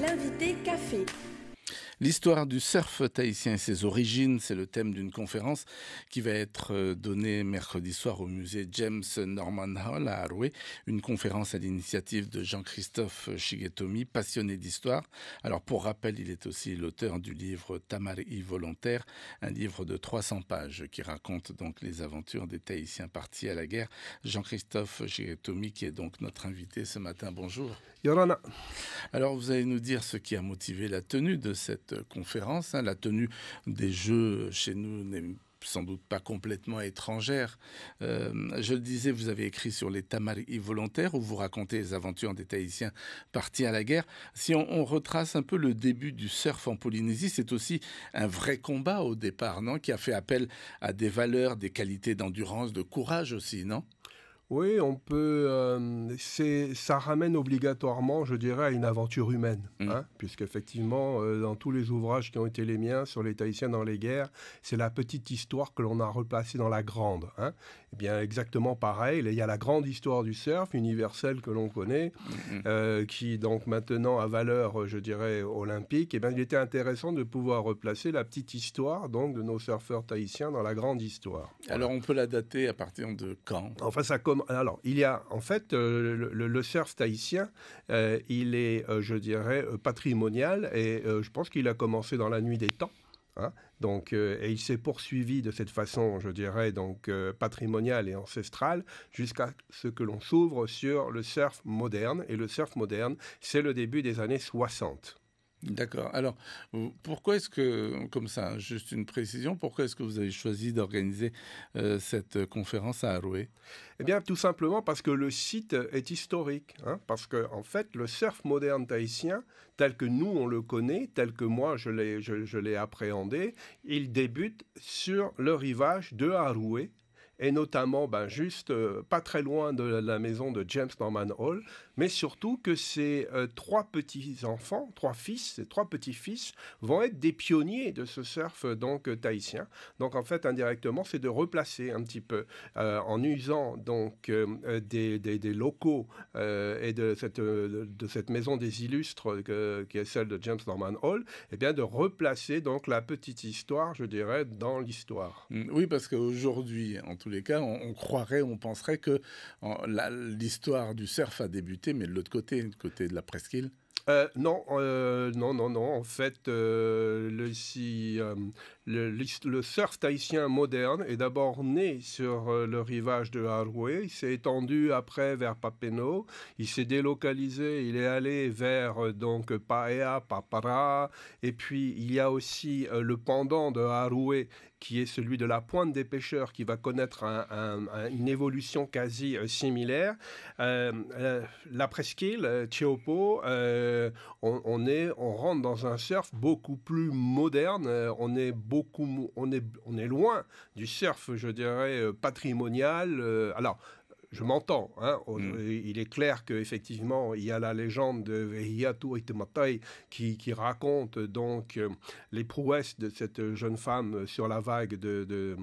l'invité café. L'histoire du surf tahitien et ses origines, c'est le thème d'une conférence qui va être euh, donnée mercredi soir au musée James Norman Hall à Haroué. Une conférence à l'initiative de Jean-Christophe Shigetomi, passionné d'histoire. Alors pour rappel, il est aussi l'auteur du livre Tamari volontaire, un livre de 300 pages qui raconte donc les aventures des Tahitiens partis à la guerre. Jean-Christophe Shigetomi qui est donc notre invité ce matin. Bonjour. Alors vous allez nous dire ce qui a motivé la tenue de cette conférence. Hein, la tenue des Jeux chez nous n'est sans doute pas complètement étrangère. Euh, je le disais, vous avez écrit sur les Tamaris volontaires où vous racontez les aventures des Tahitiens partis à la guerre. Si on retrace un peu le début du surf en Polynésie, c'est aussi un vrai combat au départ, non Qui a fait appel à des valeurs, des qualités d'endurance, de courage aussi, non oui, on peut. Euh, ça ramène obligatoirement, je dirais, à une aventure humaine, mmh. hein, puisqu'effectivement, euh, dans tous les ouvrages qui ont été les miens sur les Tahitiens dans les guerres, c'est la petite histoire que l'on a replacée dans la grande. Hein. Eh bien, exactement pareil. Il y a la grande histoire du surf universelle que l'on connaît, mmh. euh, qui donc maintenant a valeur, je dirais, olympique. Et eh bien, il était intéressant de pouvoir replacer la petite histoire donc de nos surfeurs tahitiens dans la grande histoire. Alors, on peut la dater à partir de quand Enfin, ça commence alors, il y a en fait euh, le, surf tahitien, euh, il est, euh, je dirais, patrimonial et je pense qu'il a commencé dans la nuit des temps. Hein. donc, et il s'est poursuivi de cette façon, je dirais, donc patrimoniale et ancestrale, jusqu'à ce que l'on s'ouvre sur le surf moderne. Et le surf moderne, c'est le début des années 60. D'accord. Alors, pourquoi est-ce que, comme ça, juste une précision, pourquoi est-ce que vous avez choisi d'organiser euh, cette euh, conférence à Aroué Eh bien, tout simplement parce que le site est historique. Hein, parce que, en fait, le surf moderne tahitien, tel que nous on le connaît, tel que moi je l'ai, je l'ai appréhendé, il débute sur le rivage de Aroué, et notamment ben, juste euh, pas très loin de la maison de James Norman Hall, mais surtout que ces euh, trois petits-enfants, trois fils, ces trois petits-fils vont être des pionniers de ce surf euh, donc tahitien. Donc en fait, indirectement, c'est de replacer un petit peu en usant donc des, des, locaux et de cette, de cette maison des illustres que, qui est celle de James Norman Hall, et eh bien de replacer donc la petite histoire, je dirais, dans l'histoire. Mmh, oui, parce qu'aujourd'hui, en tout cas, on, croirait, on penserait que l'histoire du surf a débuté, mais de l'autre côté, côté de la presqu'île. Euh, non, euh, non, non, non. En fait, euh, le, le, surf tahitien moderne est d'abord né sur le rivage de Haroué. Il s'est étendu après vers Papeno. Il s'est délocalisé. Il est allé vers donc Paea, Papara. Et puis, il y a aussi le pendant de Haroué qui est celui de la pointe des pêcheurs, qui va connaître une évolution quasi euh, similaire. Euh, euh, la presqu'île, Tiopo, on, est, on rentre dans un surf beaucoup plus moderne. On est beaucoup, on est, on est loin du surf, je dirais, patrimonial. alors je m'entends. Hein, mm. Il est clair qu'effectivement, il y a la légende de Vehiatu Itematai qui, qui raconte donc euh, les prouesses de cette jeune femme sur la vague de, de,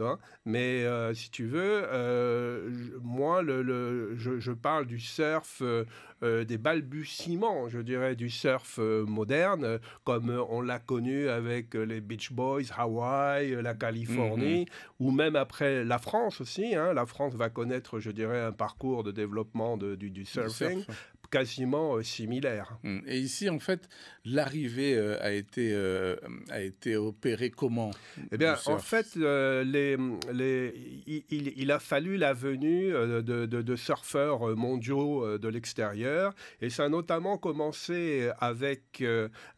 Hein. Mais euh, si tu veux, euh, moi, le, je, parle du surf, euh, des balbutiements, je dirais, du surf moderne, comme on l'a connu avec les Beach Boys, Hawaï, la Californie, mm-hmm. ou même après la France aussi. Hein. La France va connaître, je dirais, un parcours de développement du, surfing quasiment euh, similaire hum. Et ici, en fait, l'arrivée euh, a, été, euh, a été opérée comment Eh bien, en fait, il, a fallu la venue de, surfeurs mondiaux de l'extérieur. Et ça a notamment commencé avec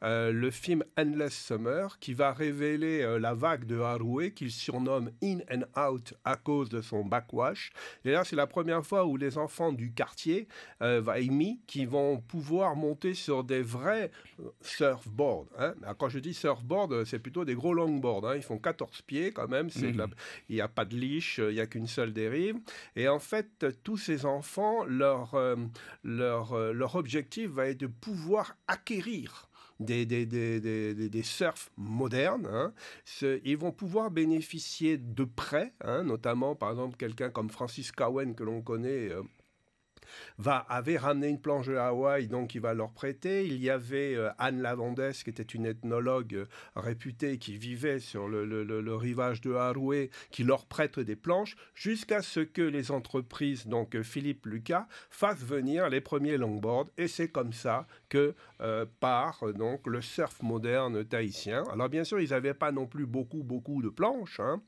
le film Endless Summer, qui va révéler la vague de Haroué, qu'il surnomme In and Out à cause de son backwash. Et là, c'est la première fois où les enfants du quartier, Vaimi, qui vont pouvoir monter sur des vrais euh, surfboards. Hein. Quand je dis surfboards, euh, c'est plutôt des gros longboards. Hein. Ils font 14 pieds quand même. Mhm. Il n'y a pas de liche euh, il n'y a qu'une seule dérive. Et en fait, tous ces enfants, leur, leur, leur objectif va être de pouvoir acquérir des, des, surfs modernes. Hein. Ils vont pouvoir bénéficier de prêts, notamment par exemple quelqu'un comme Francis Cowen que l'on connaît va, avait ramené une planche de Hawaï, donc il va leur prêter. Il y avait euh, Anne Lavandès, qui était une ethnologue euh, réputée, qui vivait sur le, rivage de Haroué, qui leur prête des planches, jusqu'à ce que les entreprises, donc euh, Philippe Lucas, fassent venir les premiers longboards. Et c'est comme ça que part donc le surf moderne tahitien. Alors bien sûr, ils n'avaient pas non plus beaucoup, beaucoup de planches. Hein.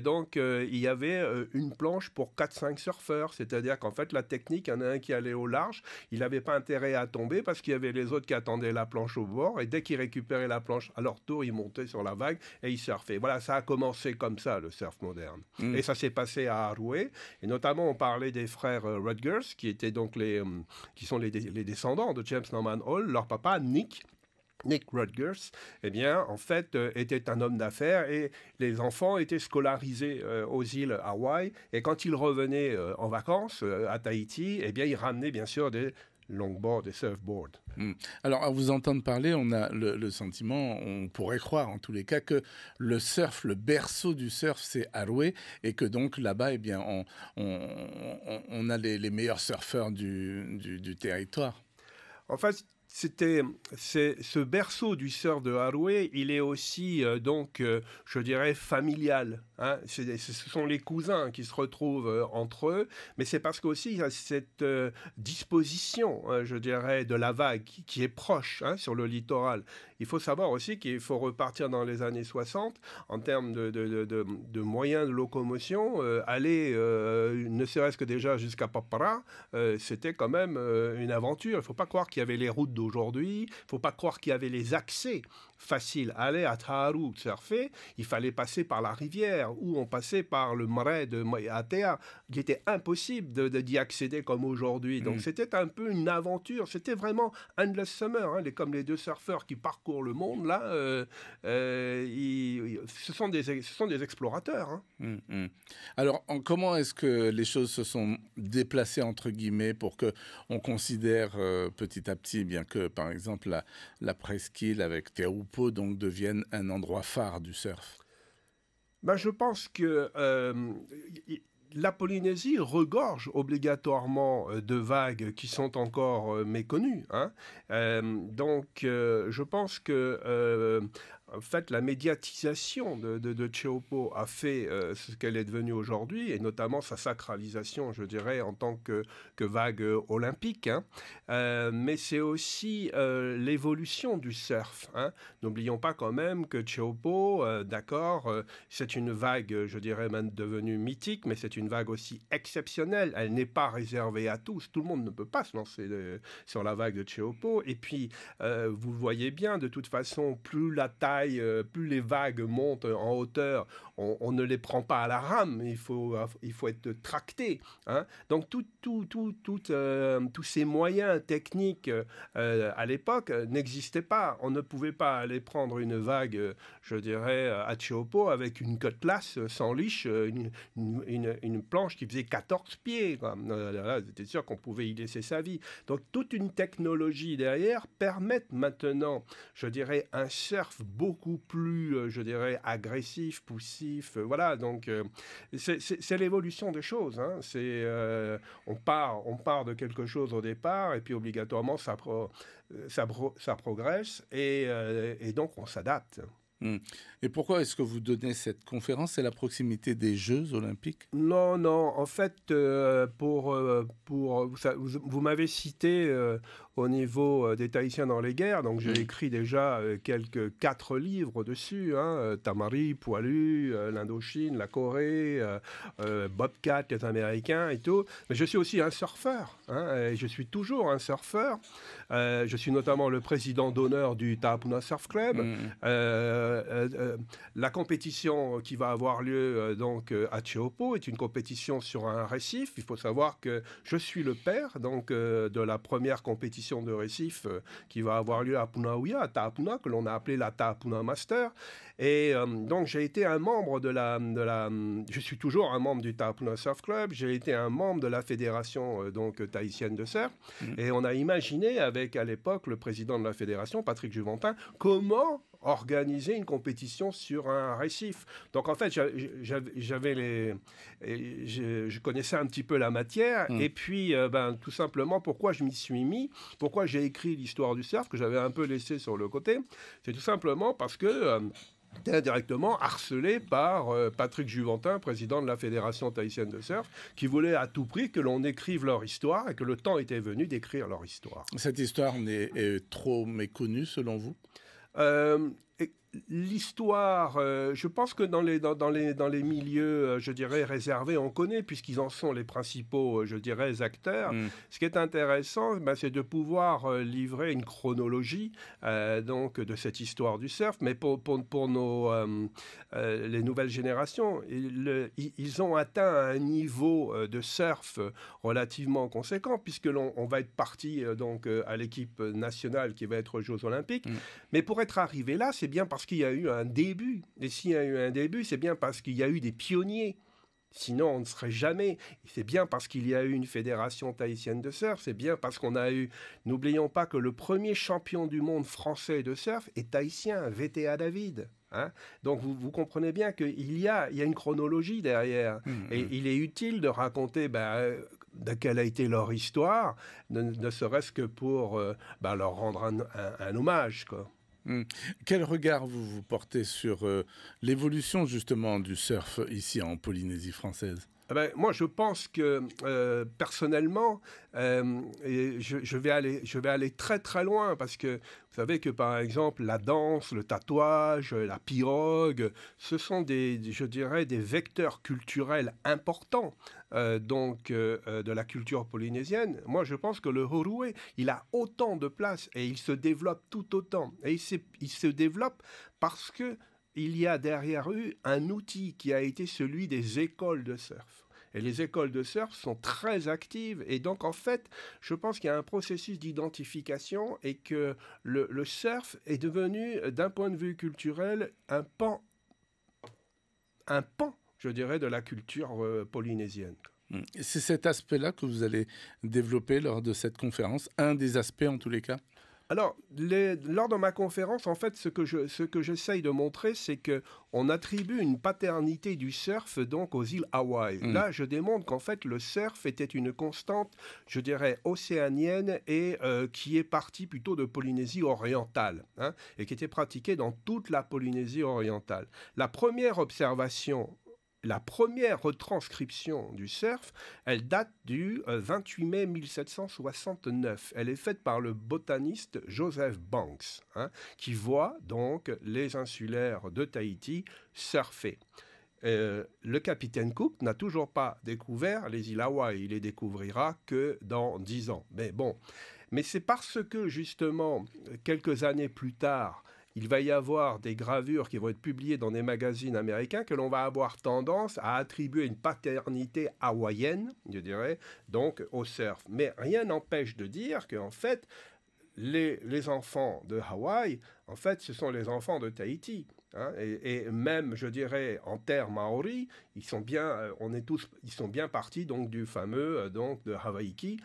donc il y avait une planche pour 4-5 surfeurs, c'est-à-dire qu'en fait la technique il y en a un qui allait au large. Il n'avait pas intérêt à tomber parce qu'il y avait les autres qui attendaient la planche au bord. Et dès qu'ils récupéraient la planche à leur tour, ils montaient sur la vague et ils surfaient. Voilà, ça a commencé comme ça, le surf moderne. Mm. Et ça s'est passé à Arouet. Et notamment, on parlait des frères euh, Rutgers, qui étaient donc les, euh, qui sont les, les descendants de James Norman Hall. Leur papa, Nick, Nick Rutgers, eh bien, en fait, euh, était un homme d'affaires et les enfants étaient scolarisés euh, aux îles Hawaï. Et quand il revenait euh, en vacances à Tahiti, eh bien, ils ramenaient bien sûr des longboards, des surfboards. Hmm. Alors, à vous entendre parler, on a le, sentiment, on pourrait croire en tous les cas, que le surf, le berceau du surf, c'est Haroué, et que donc là-bas, eh bien, on, a les, meilleurs surfeurs du, du territoire. En fait, c'était ce berceau du sœur de Haroué, il est aussi euh, donc, euh, je dirais, familial. Hein, ce sont les cousins qui se retrouvent euh, entre eux, mais c'est parce qu'aussi il y a cette euh, disposition, hein, je dirais, de la vague qui, est proche hein, sur le littoral. Il faut savoir aussi qu'il faut repartir dans les années 60 en termes de, moyens de locomotion. Euh, aller ne serait-ce que déjà jusqu'à Papara, c'était quand même une aventure. Il ne faut pas croire qu'il y avait les routes d'aujourd'hui, il ne faut pas croire qu'il y avait les accès facile. Aller à Taharou surfer, il fallait passer par la rivière ou on passait par le marais de Atea, qui était impossible d'y de, d'y accéder comme aujourd'hui. Donc mm. c'était un peu une aventure. C'était vraiment Endless Summer, hein. les, comme les deux surfeurs qui parcourent le monde. Là, euh, euh, ce, sont des, ce sont des explorateurs. Hein. Mm, mm. Alors, en, comment est-ce que les choses se sont déplacées entre guillemets pour que on considère euh, petit à petit, bien que par exemple la, la presqu'île avec Taharou donc devienne un endroit phare du surf ben, Je pense que euh, la Polynésie regorge obligatoirement euh, de vagues qui sont encore euh, méconnues. Hein. donc, je pense que en fait, la médiatisation de, de, Cheopo a fait euh, ce qu'elle est devenue aujourd'hui, et notamment sa sacralisation, je dirais, en tant que, que vague olympique. Hein. Euh, mais c'est aussi euh, l'évolution du surf. Hein. N'oublions pas quand même que Cheopo, d'accord, c'est une vague, je dirais, même devenue mythique, mais c'est une vague aussi exceptionnelle. Elle n'est pas réservée à tous. Tout le monde ne peut pas se lancer sur la vague de Cheopo. Et puis, vous voyez bien, de toute façon, plus la taille euh, plus les vagues montent en hauteur, on, ne les prend pas à la rame, il faut, euh, il faut être tracté. Hein. Donc tout, tout, tout, euh, tous ces moyens techniques à l'époque n'existaient pas. On ne pouvait pas aller prendre une vague, je dirais, à Chiopo avec une cutlass sans liche, une, planche qui faisait 14 pieds. C'était sûr qu'on pouvait y laisser sa vie. Donc toute une technologie derrière permet maintenant, je dirais, un surf beaucoup beaucoup plus, euh, je dirais, agressif, poussif. Euh, voilà, donc euh, c'est l'évolution des choses. Hein. on part, on part de quelque chose au départ et puis obligatoirement ça ça, progresse et donc on s'adapte. Hmm. Et pourquoi est-ce que vous donnez cette conférence C'est la proximité des Jeux olympiques Non, non. En fait, euh, pour, euh, pour, vous, m'avez cité euh, au niveau des Tahitiens dans les guerres, donc j'ai hmm. écrit déjà quelques quatre livres dessus hein, Tamari, Poilu, l'Indochine, la Corée, Bobcat, les Américains et tout. Mais je suis aussi un surfeur. Hein, et je suis toujours un surfeur. je suis notamment le président d'honneur du Tahapuna Surf Club. Hmm. Euh, euh, euh, la compétition qui va avoir lieu donc à Cheopo est une compétition sur un récif. Il faut savoir que je suis le père donc de la première compétition de récif qui va avoir lieu à Punaouia, à Taapuna, que l'on a appelé la Taapuna Master. Et donc j'ai été un membre de la, je suis toujours un membre du Taapuna Surf Club. J'ai été un membre de la fédération donc tahitienne de surf. Mmh. Et on a imaginé avec à l'époque le président de la fédération, Patrick Juventin, comment organiser une compétition sur un récif. Donc en fait, j'avais les, je, connaissais un petit peu la matière. Mm. Et puis, euh, ben, tout simplement, pourquoi je m'y suis mis, pourquoi j'ai écrit l'histoire du surf que j'avais un peu laissé sur le côté, c'est tout simplement parce que euh, j'étais directement harcelé par euh, Patrick Juventin, président de la Fédération tahitienne de surf, qui voulait à tout prix que l'on écrive leur histoire et que le temps était venu d'écrire leur histoire. Cette histoire n'est trop méconnue selon vous Um, it, l'histoire, euh, je pense que dans les, dans, dans les, dans les milieux, euh, je dirais, réservés, on connaît, puisqu'ils en sont les principaux, euh, je dirais, acteurs. Mm. Ce qui est intéressant, ben, c'est de pouvoir livrer une chronologie donc, de cette histoire du surf, mais pour, pour, pour nos, les nouvelles générations, ils, ils, ont atteint un niveau de surf relativement conséquent, puisque l'on on va être parti donc, à l'équipe nationale qui va être aux Jeux Olympiques. Mm. Mais pour être arrivé là, c'est bien parce qu'il y a eu un début. Et s'il y a eu un début, c'est bien parce qu'il y a eu des pionniers. Sinon, on ne serait jamais. C'est bien parce qu'il y a eu une fédération tahitienne de surf, c'est bien parce qu'on a eu. N'oublions pas que le premier champion du monde français de surf est tahitien, VTA David. Hein. Donc vous, comprenez bien qu'il y a, il y a une chronologie derrière. Mmh, mmh. Et il est utile de raconter ben, de quelle a été leur histoire, ne, serait-ce que pour euh, ben, leur rendre un, un hommage. Quoi. Hmm. Quel regard vous, vous portez sur euh, l'évolution justement du surf ici en Polynésie française eh ben, moi, je pense que euh, personnellement, euh, je, vais aller, je vais aller très très loin parce que vous savez que par exemple la danse, le tatouage, la pirogue, ce sont des, je dirais, des vecteurs culturels importants euh, donc de la culture polynésienne. Moi, je pense que le Horoué, il a autant de place et il se développe tout autant. Et il il se développe parce que il y a derrière eux un outil qui a été celui des écoles de surf. Et les écoles de surf sont très actives. Et donc, en fait, je pense qu'il y a un processus d'identification et que le, surf est devenu, d'un point de vue culturel, un pan, un je dirais, de la culture euh, polynésienne. Hmm. C'est cet aspect-là que vous allez développer lors de cette conférence, un des aspects en tous les cas alors, lors de ma conférence, en fait, ce que je, j'essaye de montrer, c'est que on attribue une paternité du surf donc aux îles Hawaï. Mm. Là, je démontre qu'en fait, le surf était une constante, je dirais, océanienne et euh, qui est partie plutôt de Polynésie orientale hein, et qui était pratiquée dans toute la Polynésie orientale. La première observation la première retranscription du surf, elle date du 28 euh, mai 1769. Elle est faite par le botaniste Joseph Banks, hein, qui voit donc les insulaires de Tahiti surfer. Euh, le capitaine Cook n'a toujours pas découvert les îles Hawaï. Il les découvrira que dans dix ans. Mais bon, mais c'est parce que justement quelques années plus tard, il va y avoir des gravures qui vont être publiées dans des magazines américains que l'on va avoir tendance à attribuer une paternité hawaïenne, je dirais, donc au surf. Mais rien n'empêche de dire qu'en fait, les, enfants de Hawaï, en fait, ce sont les enfants de Tahiti. Hein. et, même, je dirais, en terre maori, ils sont bien, euh, on est tous, ils sont bien partis donc du fameux euh, donc de Hawaiki,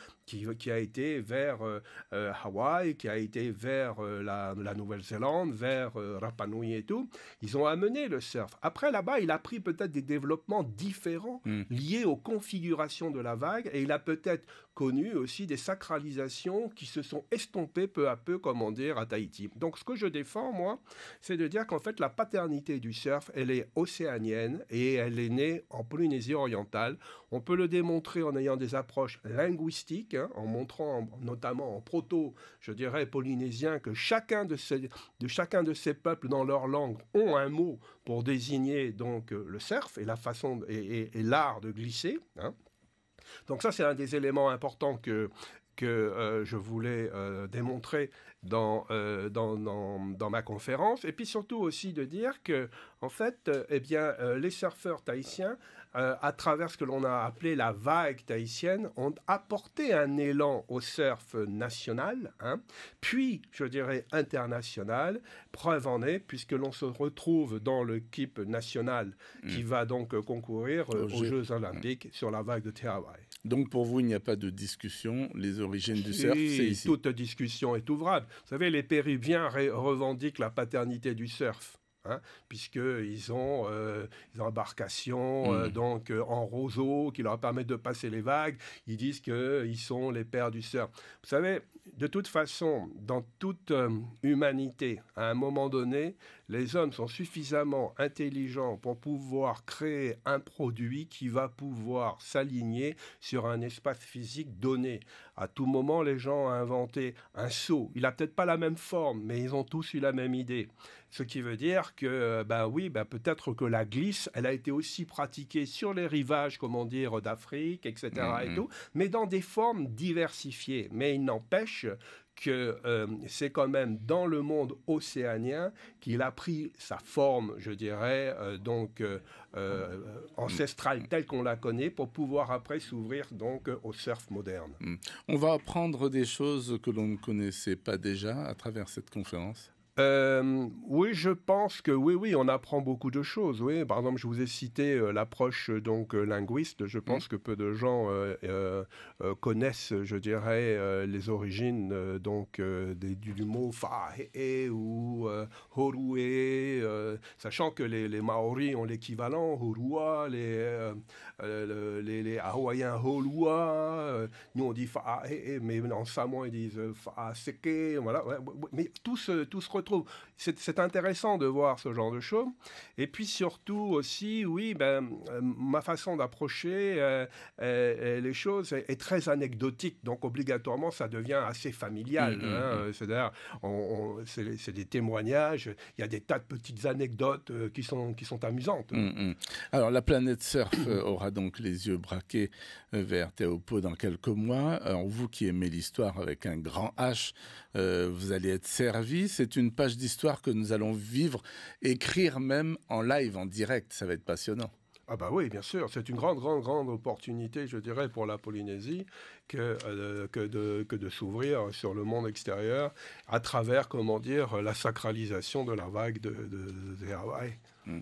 qui, a été vers euh, euh, Hawaï, qui a été vers euh, la, Nouvelle-Zélande, vers Rapa Nui et tout. Ils ont amené le surf. Après, là-bas, il a pris peut-être des développements différents hmm. liés aux configurations de la vague et il a peut-être connu aussi des sacralisations qui se sont estompées peu à peu, comment dire, à Tahiti. Donc, ce que je défends, moi, c'est de dire qu'en fait, la paternité du surf, elle est océanienne et elle est née en Polynésie orientale. On peut le démontrer en ayant des approches linguistiques Hein, en montrant notamment en proto, je dirais, polynésien, que chacun de, ces, de chacun de ces peuples dans leur langue ont un mot pour désigner donc euh, le surf et la façon et, l'art de glisser. Hein. Donc ça, c'est un des éléments importants que, que euh, je voulais euh, démontrer dans, dans, dans, ma conférence. Et puis surtout aussi de dire que, en fait, eh bien, les surfeurs tahitiens euh, à travers ce que l'on a appelé la vague tahitienne, ont apporté un élan au surf national, hein. puis, je dirais, international. Preuve en est, puisque l'on se retrouve dans l'équipe nationale qui mm. va donc euh, concourir euh, aux Jeux mm. Olympiques sur la vague de Tahiti. Donc pour vous, il n'y a pas de discussion, les origines du surf, c'est ici. Toute discussion est ouvrable. Vous savez, les Péruviens revendiquent la paternité du surf. Hein, puisque puisqu'ils ont des euh, embarcations euh, hmm. donc, euh, en roseau qui leur permettent de passer les vagues. Ils disent qu'ils sont les pères du surf. Vous savez, de toute façon, dans toute humanité, à un moment donné, les hommes sont suffisamment intelligents pour pouvoir créer un produit qui va pouvoir s'aligner sur un espace physique donné. À tout moment, les gens ont inventé un seau. Il n'a peut-être pas la même forme, mais ils ont tous eu la même idée. Ce qui veut dire que, ben oui, bah peut-être que la glisse, elle a été aussi pratiquée sur les rivages, comment dire, d'Afrique, etc. Mm-hmm. mais dans des formes diversifiées. Mais il n'empêche que euh, c'est quand même dans le monde océanien qu'il a pris sa forme, je dirais, euh, donc euh, ancestrale telle qu'on la connaît, pour pouvoir après s'ouvrir donc au surf moderne. Hmm. On va apprendre des choses que l'on ne connaissait pas déjà à travers cette conférence. Euh, oui, je pense que oui, oui, on apprend beaucoup de choses. Oui, par exemple, je vous ai cité euh, l'approche euh, donc linguiste. Je pense mmh. que peu de gens connaissent, je dirais, les origines donc des, du, mot fahe ou horue, sachant que les, Maoris ont l'équivalent horou'a, les, les, Hawaïens holua. nous on dit fahe, mais en samoan ils disent faaseke. Voilà, mais tous, tous tout c'est intéressant de voir ce genre de choses. Et puis surtout aussi, oui, ben, euh, ma façon d'approcher euh, euh, les choses est, très anecdotique. Donc obligatoirement, ça devient assez familial. Mmh, mmh, hein. mmh. C'est-à-dire, c'est des témoignages. Il y a des tas de petites anecdotes qui sont, qui sont amusantes. Alors la planète surf aura donc les yeux braqués vers Théopo dans quelques mois. Alors, vous qui aimez l'histoire avec un grand H, euh, vous allez être servi. C'est une page d'histoire que nous allons vivre, écrire même en live, en direct. Ça va être passionnant. Ah bah oui, bien sûr, c'est une grande, grande, grande opportunité, je dirais, pour la Polynésie que, euh, de, s'ouvrir sur le monde extérieur à travers, comment dire, la sacralisation de la vague de, de, mm.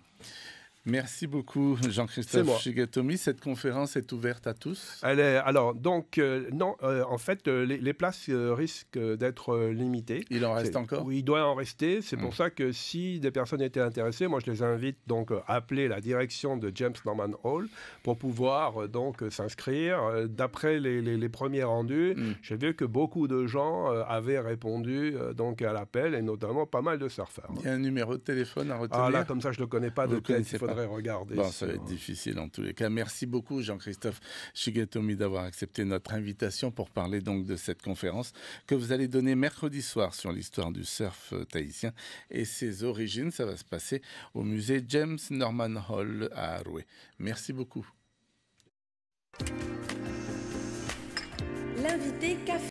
Merci beaucoup Jean-Christophe Shigetomi. Cette conférence est ouverte à tous Elle est, Alors, donc, euh, non, euh, en fait, euh, les, places risquent d'être limitées. Il en reste encore Oui, il doit en rester. C'est pour hmm. ça que si des personnes étaient intéressées, moi je les invite donc à appeler la direction de James Norman Hall pour pouvoir donc s'inscrire. D'après les, premiers rendus, hmm. j'ai vu que beaucoup de gens avaient répondu donc à l'appel et notamment pas mal de surfeurs. Il y a un numéro de téléphone à retenir Ah là, comme ça, je ne le connais pas de tête regarder. Bon, ça va être difficile en tous les cas. Merci beaucoup, Jean-Christophe Shigetomi, d'avoir accepté notre invitation pour parler donc de cette conférence que vous allez donner mercredi soir sur l'histoire du surf euh, tahitien et ses origines. Ça va se passer au musée James Norman Hall à Arouet. Merci beaucoup. L'invité café.